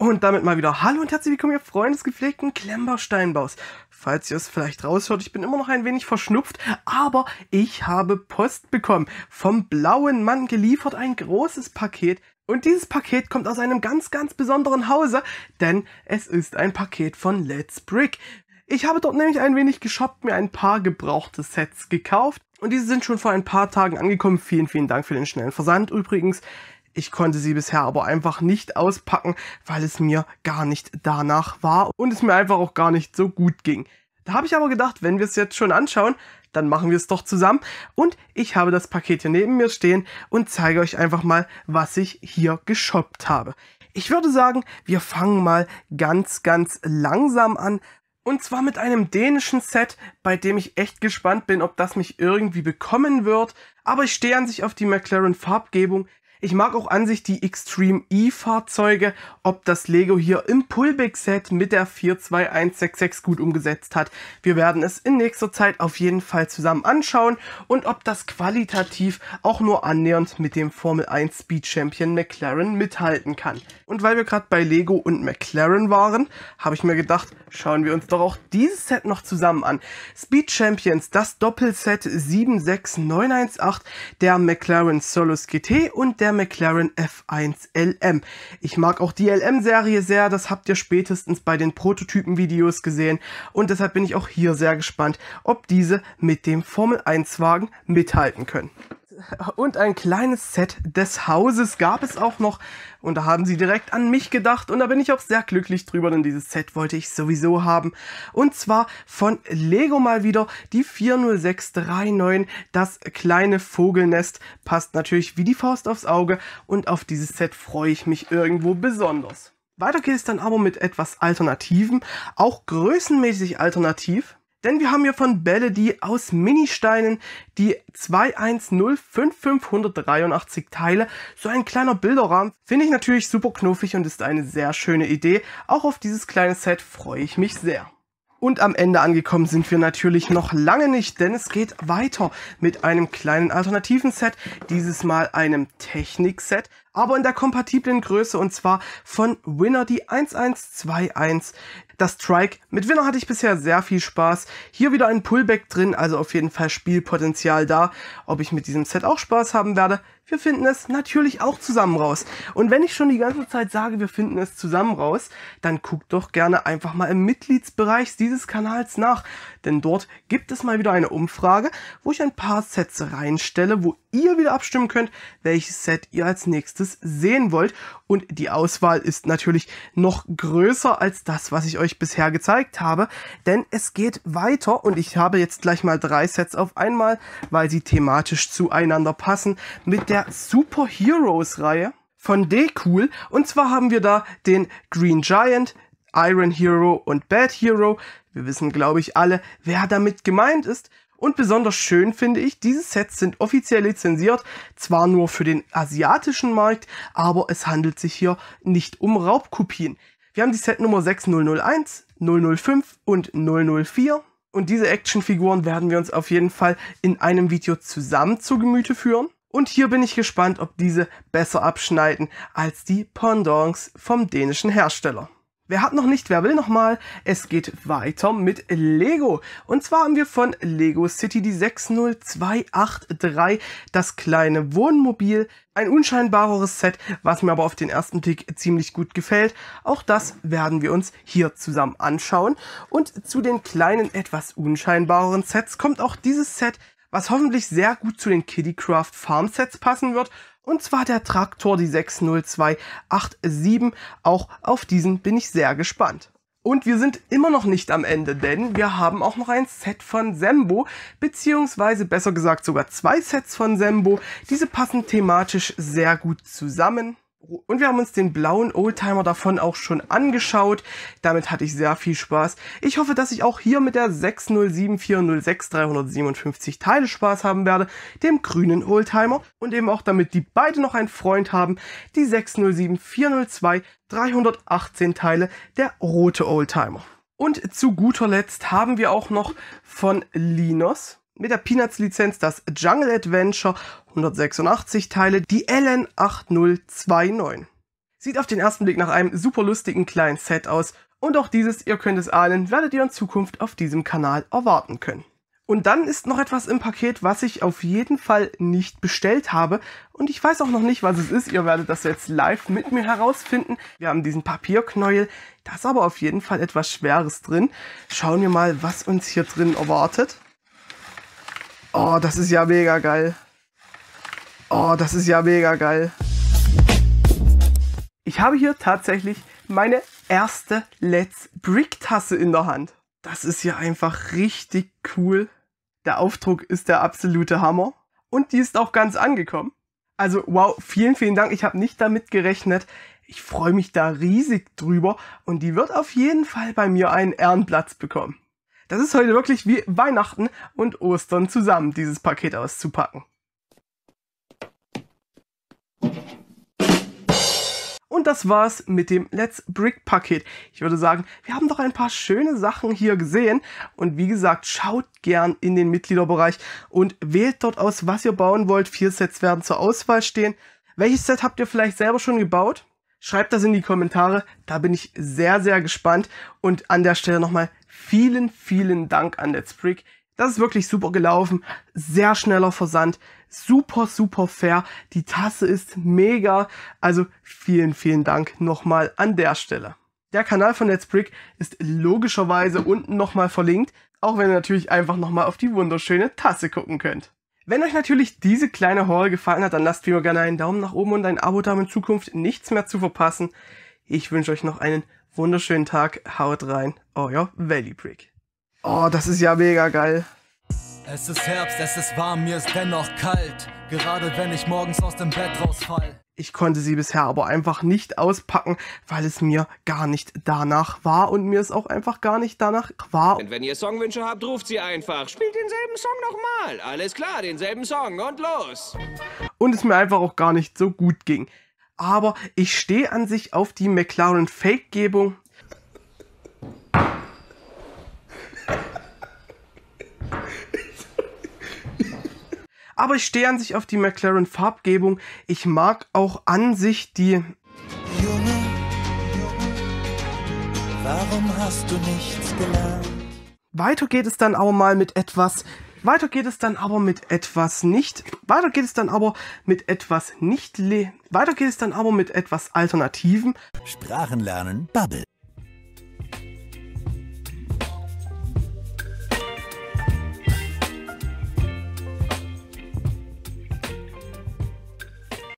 Und damit mal wieder Hallo und herzlich willkommen, ihr Freunde des gepflegten Klemmbausteinbaus. Falls ihr es vielleicht raushört, ich bin immer noch ein wenig verschnupft, aber ich habe Post bekommen. Vom blauen Mann geliefert ein großes Paket. Und dieses Paket kommt aus einem ganz, ganz besonderen Hause, denn es ist ein Paket von Let's Brick. Ich habe dort nämlich ein wenig geshoppt, mir ein paar gebrauchte Sets gekauft. Und diese sind schon vor ein paar Tagen angekommen. Vielen, vielen Dank für den schnellen Versand übrigens. Ich konnte sie bisher aber einfach nicht auspacken, weil es mir gar nicht danach war und es mir einfach auch gar nicht so gut ging. Da habe ich aber gedacht, wenn wir es jetzt schon anschauen, dann machen wir es doch zusammen. Und ich habe das Paket hier neben mir stehen und zeige euch einfach mal, was ich hier geshoppt habe. Ich würde sagen, wir fangen mal ganz, ganz langsam an. Und zwar mit einem dänischen Set, bei dem ich echt gespannt bin, ob das mich irgendwie bekommen wird. Aber ich stehe an sich auf die McLaren Farbgebung. Ich mag auch an sich die Extreme E-Fahrzeuge, ob das Lego hier im Pullback-Set mit der 42166 gut umgesetzt hat. Wir werden es in nächster Zeit auf jeden Fall zusammen anschauen und ob das qualitativ auch nur annähernd mit dem Formel 1 Speed Champion McLaren mithalten kann. Und weil wir gerade bei Lego und McLaren waren, habe ich mir gedacht, schauen wir uns doch auch dieses Set noch zusammen an. Speed Champions, das Doppelset 76918 der McLaren Solus GT und der der McLaren F1 LM. Ich mag auch die LM-Serie sehr, das habt ihr spätestens bei den Prototypen-Videos gesehen und deshalb bin ich auch hier sehr gespannt, ob diese mit dem Formel 1-Wagen mithalten können und ein kleines Set des Hauses gab es auch noch. Und da haben sie direkt an mich gedacht und da bin ich auch sehr glücklich drüber, denn dieses Set wollte ich sowieso haben. Und zwar von Lego mal wieder die 40639, das kleine Vogelnest. Passt natürlich wie die Faust aufs Auge und auf dieses Set freue ich mich irgendwo besonders. Weiter geht es dann aber mit etwas Alternativen, auch größenmäßig alternativ, denn wir haben hier von Belledy aus Ministeinen die 2105583 Teile. So ein kleiner Bilderrahmen finde ich natürlich super knuffig und ist eine sehr schöne Idee. Auch auf dieses kleine Set freue ich mich sehr. Und am Ende angekommen sind wir natürlich noch lange nicht, denn es geht weiter mit einem kleinen alternativen Set, dieses Mal einem Technik-Set aber in der kompatiblen Größe und zwar von Winner die 1121. Das Strike. Mit Winner hatte ich bisher sehr viel Spaß. Hier wieder ein Pullback drin, also auf jeden Fall Spielpotenzial da. Ob ich mit diesem Set auch Spaß haben werde, wir finden es natürlich auch zusammen raus. Und wenn ich schon die ganze Zeit sage, wir finden es zusammen raus, dann guckt doch gerne einfach mal im Mitgliedsbereich dieses Kanals nach. Denn dort gibt es mal wieder eine Umfrage, wo ich ein paar Sets reinstelle, wo ihr wieder abstimmen könnt, welches Set ihr als nächstes nächstes sehen wollt. Und die Auswahl ist natürlich noch größer als das, was ich euch bisher gezeigt habe, denn es geht weiter und ich habe jetzt gleich mal drei Sets auf einmal, weil sie thematisch zueinander passen, mit der Superheroes-Reihe von D-Cool. Und zwar haben wir da den Green Giant, Iron Hero und Bad Hero. Wir wissen, glaube ich, alle, wer damit gemeint ist. Und besonders schön finde ich, diese Sets sind offiziell lizenziert, zwar nur für den asiatischen Markt, aber es handelt sich hier nicht um Raubkopien. Wir haben die Set Nummer 6001, 005 und 004. Und diese Actionfiguren werden wir uns auf jeden Fall in einem Video zusammen zu Gemüte führen. Und hier bin ich gespannt, ob diese besser abschneiden als die Pendants vom dänischen Hersteller. Wer hat noch nicht, wer will noch mal? Es geht weiter mit Lego. Und zwar haben wir von Lego City die 60283, das kleine Wohnmobil. Ein unscheinbareres Set, was mir aber auf den ersten Blick ziemlich gut gefällt. Auch das werden wir uns hier zusammen anschauen. Und zu den kleinen, etwas unscheinbareren Sets kommt auch dieses Set, was hoffentlich sehr gut zu den Kittycraft Farm Sets passen wird und zwar der Traktor, die 60287. Auch auf diesen bin ich sehr gespannt. Und wir sind immer noch nicht am Ende, denn wir haben auch noch ein Set von Sembo, beziehungsweise besser gesagt sogar zwei Sets von Sembo. Diese passen thematisch sehr gut zusammen. Und wir haben uns den blauen Oldtimer davon auch schon angeschaut. Damit hatte ich sehr viel Spaß. Ich hoffe, dass ich auch hier mit der 607406357 357 Teile Spaß haben werde, dem grünen Oldtimer. Und eben auch damit die beide noch einen Freund haben, die 607402 318 Teile, der rote Oldtimer. Und zu guter Letzt haben wir auch noch von Linus mit der Peanuts-Lizenz das Jungle Adventure 186 Teile, die LN8029. Sieht auf den ersten Blick nach einem super lustigen kleinen Set aus und auch dieses, ihr könnt es ahnen, werdet ihr in Zukunft auf diesem Kanal erwarten können. Und dann ist noch etwas im Paket, was ich auf jeden Fall nicht bestellt habe. Und ich weiß auch noch nicht, was es ist. Ihr werdet das jetzt live mit mir herausfinden. Wir haben diesen Papierknäuel. Da ist aber auf jeden Fall etwas Schweres drin. Schauen wir mal, was uns hier drin erwartet. Oh, das ist ja mega geil. Oh, das ist ja mega geil. Ich habe hier tatsächlich meine erste Let's Brick Tasse in der Hand. Das ist ja einfach richtig cool. Der Aufdruck ist der absolute Hammer. Und die ist auch ganz angekommen. Also wow, vielen, vielen Dank. Ich habe nicht damit gerechnet. Ich freue mich da riesig drüber und die wird auf jeden Fall bei mir einen Ehrenplatz bekommen. Das ist heute wirklich wie Weihnachten und Ostern zusammen, dieses Paket auszupacken. Und das war's mit dem Let's Brick Paket. Ich würde sagen, wir haben doch ein paar schöne Sachen hier gesehen. Und wie gesagt, schaut gern in den Mitgliederbereich und wählt dort aus, was ihr bauen wollt. Vier Sets werden zur Auswahl stehen. Welches Set habt ihr vielleicht selber schon gebaut? Schreibt das in die Kommentare. Da bin ich sehr, sehr gespannt. Und an der Stelle nochmal Vielen, vielen Dank an Let's Brick. Das ist wirklich super gelaufen. Sehr schneller Versand. Super, super fair. Die Tasse ist mega. Also vielen, vielen Dank nochmal an der Stelle. Der Kanal von Let's Brick ist logischerweise unten nochmal verlinkt, auch wenn ihr natürlich einfach nochmal auf die wunderschöne Tasse gucken könnt. Wenn euch natürlich diese kleine Haul gefallen hat, dann lasst wie immer gerne einen Daumen nach oben und ein Abo da, um in Zukunft nichts mehr zu verpassen. Ich wünsche euch noch einen wunderschönen Tag, haut rein, euer Valley Brick. Oh, das ist ja mega geil. Es ist Herbst, es ist warm, mir ist dennoch kalt, gerade wenn ich morgens aus dem Bett rausfall. Ich konnte sie bisher aber einfach nicht auspacken, weil es mir gar nicht danach war und mir es auch einfach gar nicht danach war. Und wenn ihr Songwünsche habt, ruft sie einfach. Spielt denselben Song nochmal. Alles klar, denselben Song und los. Und es mir einfach auch gar nicht so gut ging aber ich stehe an sich auf die McLaren Fake-Gebung. Aber ich stehe an sich auf die McLaren Farbgebung. Ich mag auch an sich die. Junge, warum hast du nichts gelernt? Weiter geht es dann aber mal mit etwas, weiter geht es dann aber mit etwas nicht, weiter geht es dann aber mit etwas nicht, weiter geht es dann aber mit etwas Alternativen. Sprachen lernen, Bubble.